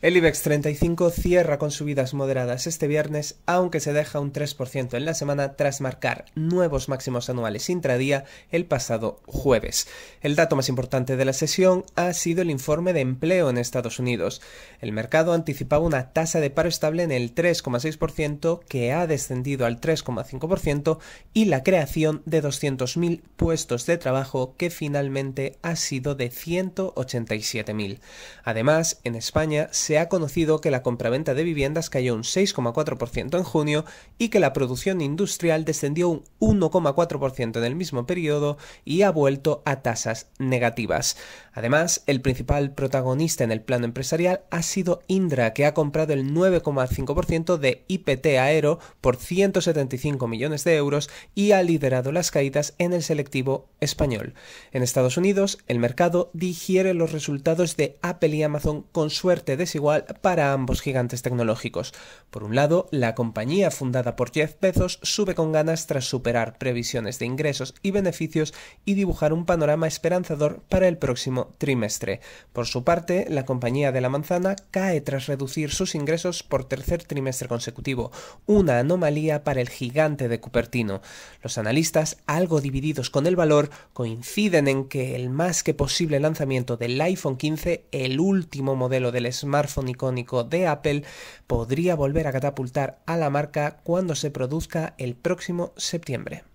El IBEX 35 cierra con subidas moderadas este viernes, aunque se deja un 3% en la semana tras marcar nuevos máximos anuales intradía el pasado jueves. El dato más importante de la sesión ha sido el informe de empleo en Estados Unidos. El mercado anticipaba una tasa de paro estable en el 3,6% que ha descendido al 3,5% y la creación de 200.000 puestos de trabajo que finalmente ha sido de 187.000. Además, en España se ha conocido que la compraventa de viviendas cayó un 6,4% en junio y que la producción industrial descendió un 1,4% en el mismo periodo y ha vuelto a tasas negativas. Además, el principal protagonista en el plano empresarial ha sido Indra, que ha comprado el 9,5% de IPT Aero por 175 millones de euros y ha liderado las caídas en el selectivo español. En Estados Unidos, el mercado digiere los resultados de Apple y Amazon con suerte de igual para ambos gigantes tecnológicos. Por un lado, la compañía fundada por Jeff Bezos sube con ganas tras superar previsiones de ingresos y beneficios y dibujar un panorama esperanzador para el próximo trimestre. Por su parte, la compañía de la manzana cae tras reducir sus ingresos por tercer trimestre consecutivo, una anomalía para el gigante de Cupertino. Los analistas, algo divididos con el valor, coinciden en que el más que posible lanzamiento del iPhone 15, el último modelo del smartphone icónico de Apple podría volver a catapultar a la marca cuando se produzca el próximo septiembre.